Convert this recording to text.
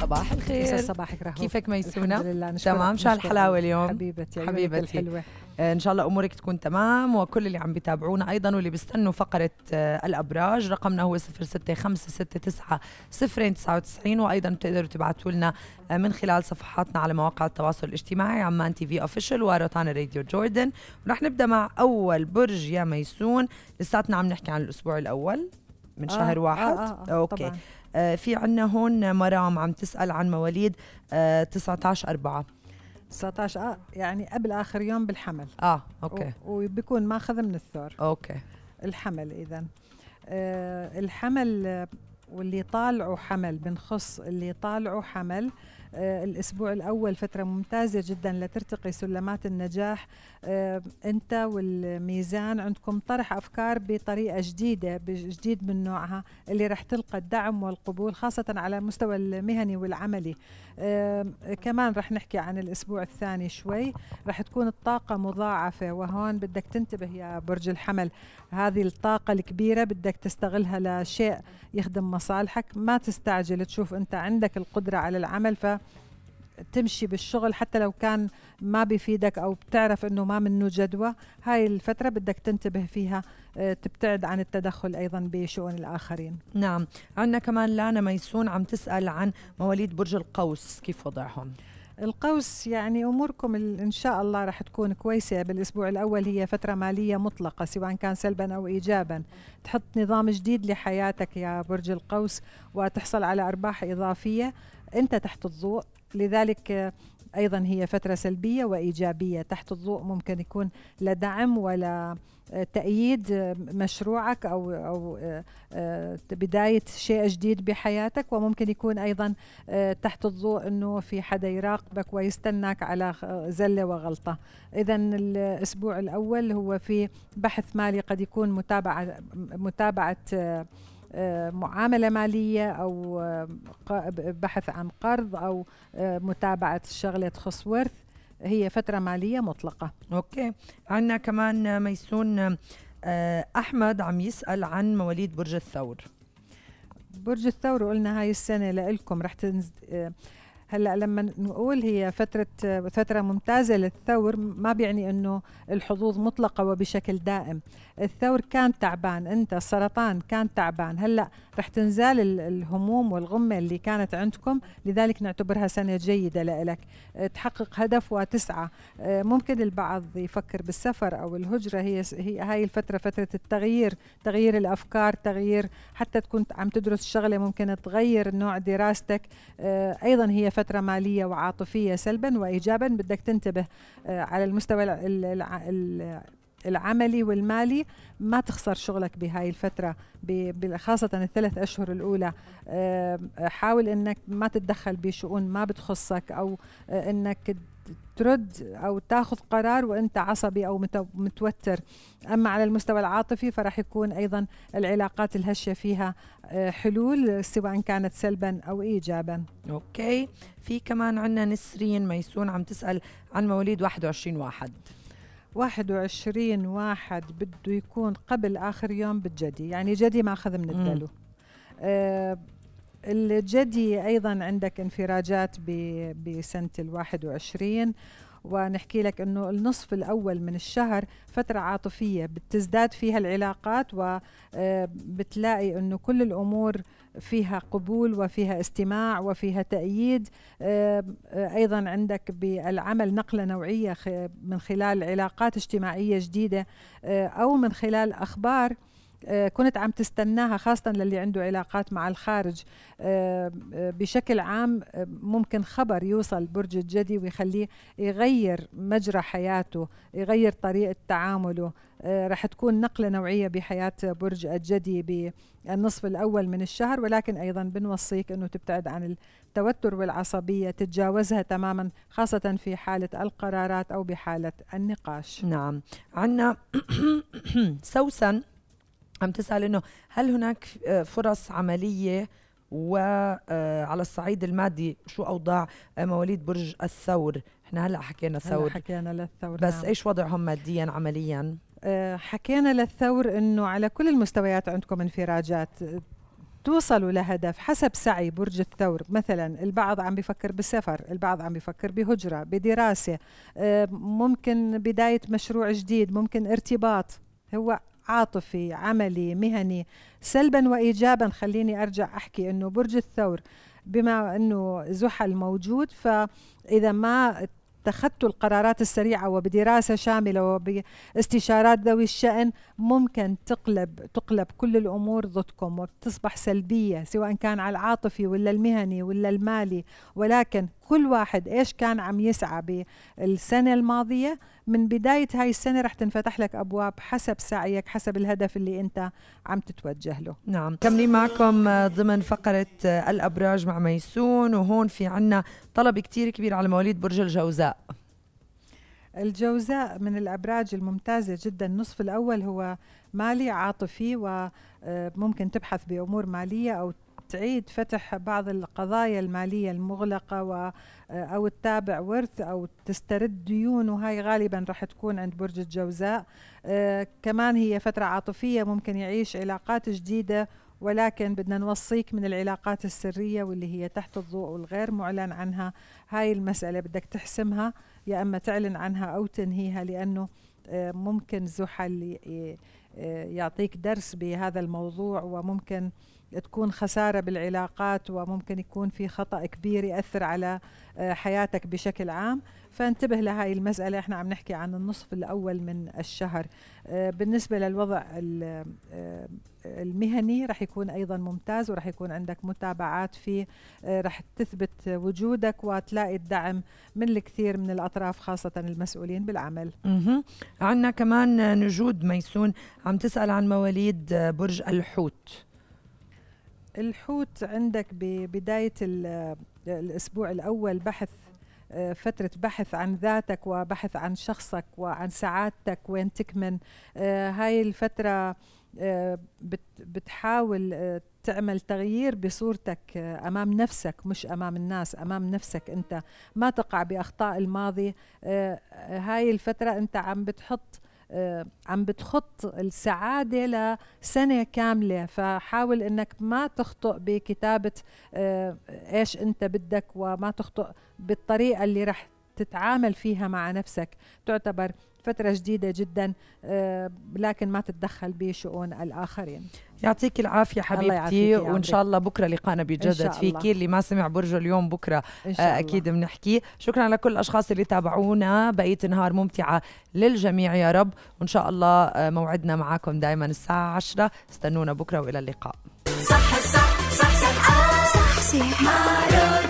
صباح الخير صباحك رهوف كيفك ميسونة؟ الحمد لله تمام شو هالحلاوة اليوم؟ حبيبتي حبيبتي الحلوة آه، ان شاء الله امورك تكون تمام وكل اللي عم بيتابعونا ايضا واللي بيستنوا فقرة آه، الابراج رقمنا هو 06569 وايضا بتقدروا تبعتوا لنا آه، من خلال صفحاتنا على مواقع التواصل الاجتماعي عمان تي في اوفيشال وروتانا راديو جوردن ورح نبدا مع اول برج يا ميسون لساتنا عم نحكي عن الاسبوع الاول من آه، شهر آه واحد آه آه آه اوكي طبعاً. آه في عندنا هون مرام عم تسال عن مواليد آه 19 4 19 اه يعني قبل اخر يوم بالحمل اه اوكي وبيكون ماخذ من الثور اوكي الحمل اذا آه الحمل واللي طالعوا حمل بنخص اللي طالعوا حمل آه، الأسبوع الأول فترة ممتازة جدا لترتقي سلمات النجاح آه، أنت والميزان عندكم طرح أفكار بطريقة جديدة جديد من نوعها اللي رح تلقى الدعم والقبول خاصة على المستوى المهني والعملي آه، كمان رح نحكي عن الأسبوع الثاني شوي رح تكون الطاقة مضاعفة وهون بدك تنتبه يا برج الحمل هذه الطاقة الكبيرة بدك تستغلها لشيء يخدم مصالحك ما تستعجل تشوف أنت عندك القدرة على العمل ف تمشي بالشغل حتى لو كان ما بيفيدك او بتعرف انه ما منه جدوى هاي الفتره بدك تنتبه فيها آه، تبتعد عن التدخل ايضا بشؤون الاخرين نعم عندنا كمان لانا ميسون عم تسال عن مواليد برج القوس كيف وضعهم القوس يعني اموركم ان شاء الله رح تكون كويسه بالاسبوع الاول هي فتره ماليه مطلقه سواء كان سلبا او ايجابا تحط نظام جديد لحياتك يا برج القوس وتحصل على ارباح اضافيه انت تحت الضوء لذلك آه، ايضا هي فتره سلبيه وايجابيه تحت الضوء ممكن يكون لدعم ولا آه، تأييد آه، مشروعك أو أو بداية شيء جديد بحياتك وممكن يكون أيضا تحت الضوء أنه في حدا يراقبك ويستناك على زلة وغلطة إذا الأسبوع الأول هو في بحث مالي قد يكون متابعة متابعة آه، معاملة مالية أو آه، بحث عن قرض أو آه، متابعة شغلة تخص ورث هي فترة مالية مطلقة أوكي عندنا كمان ميسون أحمد عم يسأل عن مواليد برج الثور برج الثور قلنا هاي السنة لكم رح تنزل هلا لما نقول هي فتره فتره ممتازه للثور ما بيعني انه الحظوظ مطلقه وبشكل دائم الثور كان تعبان انت السرطان كان تعبان هلا رح تنزال الهموم والغمه اللي كانت عندكم لذلك نعتبرها سنه جيده لإلك تحقق هدف وتسعى ممكن البعض يفكر بالسفر او الهجره هي هي هاي الفتره فتره التغيير تغيير الافكار تغيير حتى تكون عم تدرس شغله ممكن تغير نوع دراستك ايضا هي فتره ماليه وعاطفيه سلبا وايجابا بدك تنتبه آه، على المستوى العملي والمالي ما تخسر شغلك بهاي الفترة خاصة الثلاث أشهر الأولى حاول أنك ما تتدخل بشؤون ما بتخصك أو آه، أنك ترد او تاخذ قرار وانت عصبي او متوتر اما على المستوى العاطفي فراح يكون ايضا العلاقات الهشه فيها آه، حلول سواء كانت سلبا او ايجابا اوكي في كمان عندنا نسرين ميسون عم تسال عن مواليد 21 واحد 21 واحد بده يكون قبل اخر يوم بالجدي يعني جدي ما اخذ من الدلو آه، الجدي أيضا عندك انفراجات بسنة ال 21 ونحكي لك انه النصف الاول من الشهر فتره عاطفيه بتزداد فيها العلاقات وبتلاقي آه، انه كل الامور فيها قبول وفيها استماع وفيها تأييد آه، آه، أيضا عندك بالعمل نقلة نوعية من خلال علاقات اجتماعية جديدة أو من خلال أخبار آه، كنت عم تستناها خاصة للي عنده علاقات مع الخارج آه، آه، بشكل عام ممكن خبر يوصل برج الجدي ويخليه يغير مجرى حياته يغير طريقة تعامله رح تكون نقلة نوعية بحياة برج الجدي بالنصف الأول من الشهر ولكن أيضا بنوصيك أنه تبتعد عن التوتر والعصبية تتجاوزها تماما خاصة في حالة القرارات أو بحالة النقاش نعم عنا سوسن عم تسأل انه هل هناك آه، فرص عمليه وعلى آه، الصعيد المادي شو اوضاع آه، مواليد برج الثور احنا هلا حكينا ثور هلا حكينا للثور بس نعم. ايش وضعهم ماديا عمليا حكينا للثور انه على كل المستويات عندكم انفراجات توصلوا لهدف حسب سعي برج الثور مثلا البعض عم بفكر بالسفر البعض عم بفكر بهجرة بدراسة ممكن بداية مشروع جديد ممكن ارتباط هو عاطفي عملي مهني سلبا وايجابا خليني ارجع احكي انه برج الثور بما انه زحل موجود فاذا ما اتخذت القرارات السريعة وبدراسة شاملة وباستشارات ذوي الشأن ممكن تقلب تقلب كل الأمور ضدكم وتصبح سلبية سواء كان على العاطفي ولا المهني ولا المالي ولكن كل واحد ايش كان عم يسعى بالسنه الماضيه من بدايه هاي السنه رح تنفتح لك ابواب حسب سعيك حسب الهدف اللي انت عم تتوجه له نعم كملي معكم آه، ضمن فقره آه، الابراج مع ميسون وهون في عنا طلب كتير كبير على مواليد برج الجوزاء الجوزاء من الابراج الممتازه جدا النصف الاول هو مالي عاطفي وممكن آه، تبحث بامور ماليه او تعيد فتح بعض القضايا المالية المغلقة و آه، أو تتابع ورث أو تسترد ديون وهي غالبا راح تكون عند برج الجوزاء آه، كمان هي فترة عاطفية ممكن يعيش علاقات جديدة ولكن بدنا نوصيك من العلاقات السرية واللي هي تحت الضوء والغير معلن عنها هاي المسألة بدك تحسمها يا أما تعلن عنها أو تنهيها لأنه آه، ممكن زحل يعطيك درس بهذا الموضوع وممكن تكون خساره بالعلاقات وممكن يكون في خطا كبير ياثر على آه، حياتك بشكل عام فانتبه لهاي المسألة احنا عم نحكي عن النصف الأول من الشهر آه، بالنسبة للوضع آه، المهني رح يكون أيضا ممتاز ورح يكون عندك متابعات فيه آه، رح تثبت وجودك وتلاقي الدعم من الكثير من الأطراف خاصة المسؤولين بالعمل عندنا كمان نجود ميسون عم تسأل عن مواليد برج الحوت الحوت عندك ببداية الأسبوع الأول بحث فترة بحث عن ذاتك وبحث عن شخصك وعن سعادتك وين تكمن آه، هاي الفترة آه، بتحاول آه، تعمل تغيير بصورتك امام نفسك مش امام الناس امام نفسك انت ما تقع باخطاء الماضي هاي الفتره انت عم بتحط آه، عم بتخط السعادة لسنة كاملة فحاول انك ما تخطئ بكتابة آه، ايش انت بدك وما تخطئ بالطريقة اللي رح تتعامل فيها مع نفسك تعتبر فترة جديدة جدا لكن ما تتدخل بشؤون الآخرين يعطيك العافية حبيبتي وإن شاء الله بكرة لقانا بجدد فيكي اللي ما سمع برجه اليوم بكرة أكيد بنحكي شكرا لكل الأشخاص اللي تابعونا بقية نهار ممتعة للجميع يا رب وإن شاء الله موعدنا معاكم دائما الساعة 10 استنونا بكرة وإلى اللقاء صح صح صح صح, صح, صح, صح, صح, صح, صح, صح, صح, صح